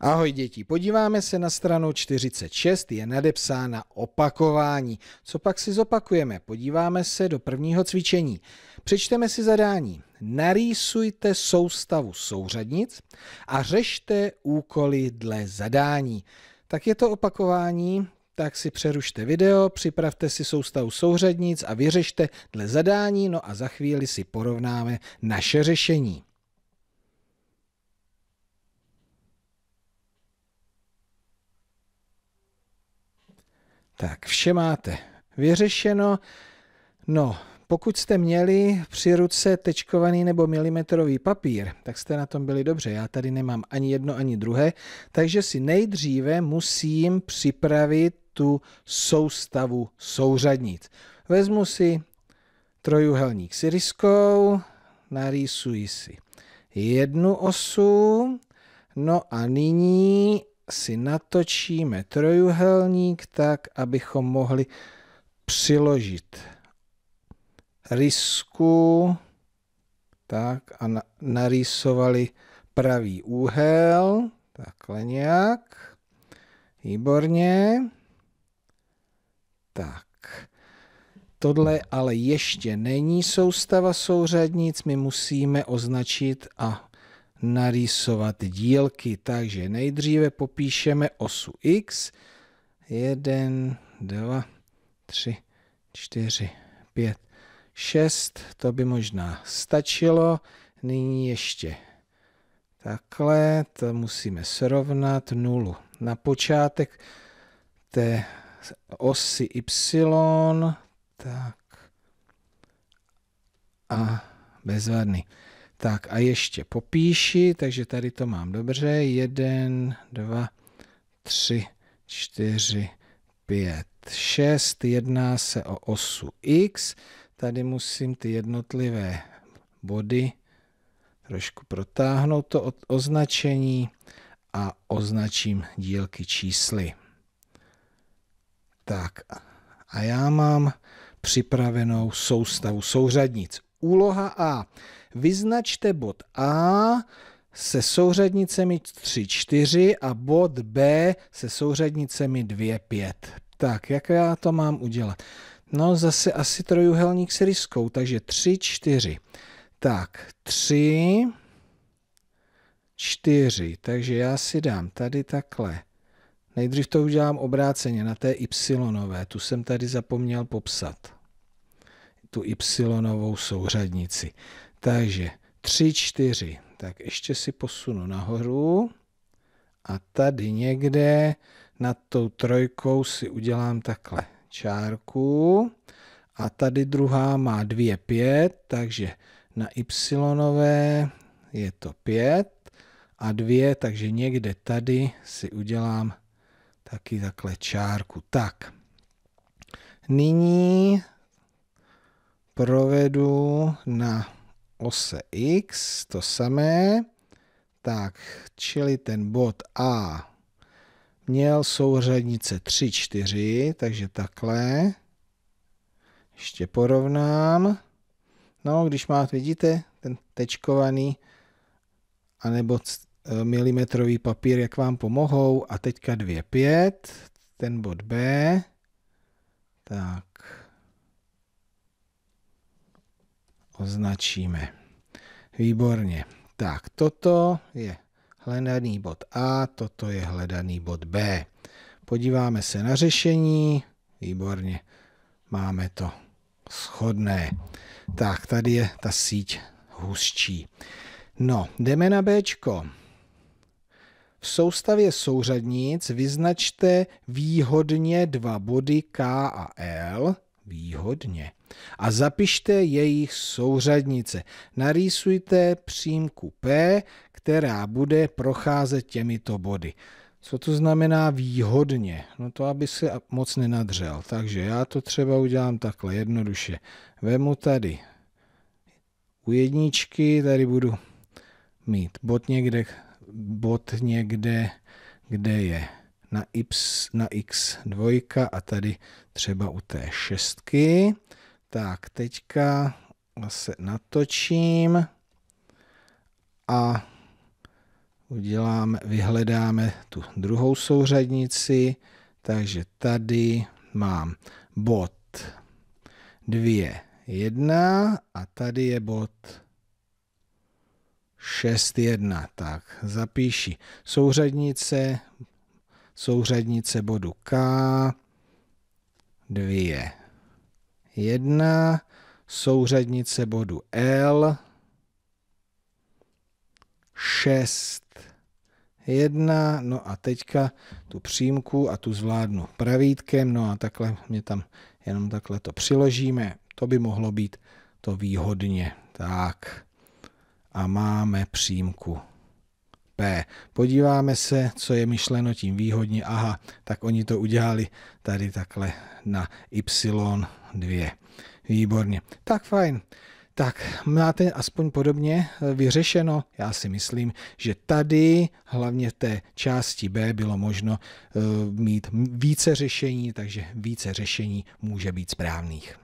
Ahoj děti, podíváme se na stranu 46, je nadepsána opakování. Co pak si zopakujeme? Podíváme se do prvního cvičení. Přečteme si zadání. Narýsujte soustavu souřadnic a řešte úkoly dle zadání. Tak je to opakování, tak si přerušte video, připravte si soustavu souřadnic a vyřešte dle zadání, no a za chvíli si porovnáme naše řešení. Tak vše máte vyřešeno. No, pokud jste měli při ruce tečkovaný nebo milimetrový papír, tak jste na tom byli dobře. Já tady nemám ani jedno, ani druhé, takže si nejdříve musím připravit tu soustavu souřadnic. Vezmu si trojuhelník s ryskou, narýsuji si jednu osu, no a nyní si natočíme trojuhelník tak, abychom mohli přiložit rysku tak a na, narýsovali pravý úhel, takhle nějak, výborně. Tak, tohle ale ještě není soustava souřadnic, my musíme označit a narýsovat dílky. Takže nejdříve popíšeme osu x. 1, 2, 3, 4, 5, 6. To by možná stačilo. Nyní ještě takhle. To musíme srovnat nulu. Na počátek té osy y. Tak. A bezvadný. Tak a ještě popíši, takže tady to mám dobře. 1, 2, 3, 4, 5, 6. Jedná se o osu x. Tady musím ty jednotlivé body trošku protáhnout to od označení a označím dílky čísly. Tak a já mám připravenou soustavu souřadnic. Úloha A. Vyznačte bod A se souřadnicemi 3, 4 a bod B se souřadnicemi 2, 5. Tak, jak já to mám udělat? No zase asi trojuhelník s riskou, takže 3, 4. Tak, 3, 4. Takže já si dám tady takhle. Nejdřív to udělám obráceně na té y. Tu jsem tady zapomněl popsat. Tu y souřadnici. Takže 3, 4. Tak ještě si posunu nahoru a tady někde nad tou trojkou si udělám takhle čárku a tady druhá má 2, 5, takže na y je to 5 a 2, takže někde tady si udělám taky takhle čárku. Tak, nyní provedu na ose x, to samé. Tak, čili ten bod A měl souřadnice 3, 4, takže takhle. Ještě porovnám. No, když máte, vidíte, ten tečkovaný anebo e, milimetrový papír, jak vám pomohou. A teďka 2, 5, ten bod B. Tak, označíme. Výborně. Tak, toto je hledaný bod A, toto je hledaný bod B. Podíváme se na řešení. Výborně. Máme to schodné. Tak, tady je ta síť hustší. No, jdeme na B. V soustavě souřadnic vyznačte výhodně dva body K a L – výhodně. A zapište jejich souřadnice. Narýsujte přímku P, která bude procházet těmito body. Co to znamená výhodně? No to, aby se moc nenadřel. Takže já to třeba udělám takhle jednoduše. Vemu tady u jedničky, tady budu mít bod někde, bod někde, kde je na, y, na x 2 a tady třeba u té šestky. Tak teďka se natočím a uděláme, vyhledáme tu druhou souřadnici, takže tady mám bod 2, 1 a tady je bod 6, 1. Tak zapíši souřadnice, souřadnice bodu K, 2, 1, souřadnice bodu L, 6, 1, no a teďka tu přímku a tu zvládnu pravítkem, no a takhle mě tam jenom takhle to přiložíme, to by mohlo být to výhodně, tak a máme přímku P. Podíváme se, co je myšleno tím výhodně. Aha, tak oni to udělali tady takhle na Y2. Výborně. Tak fajn. Tak máte aspoň podobně eh, vyřešeno. Já si myslím, že tady, hlavně v té části B, bylo možno eh, mít více řešení, takže více řešení může být správných.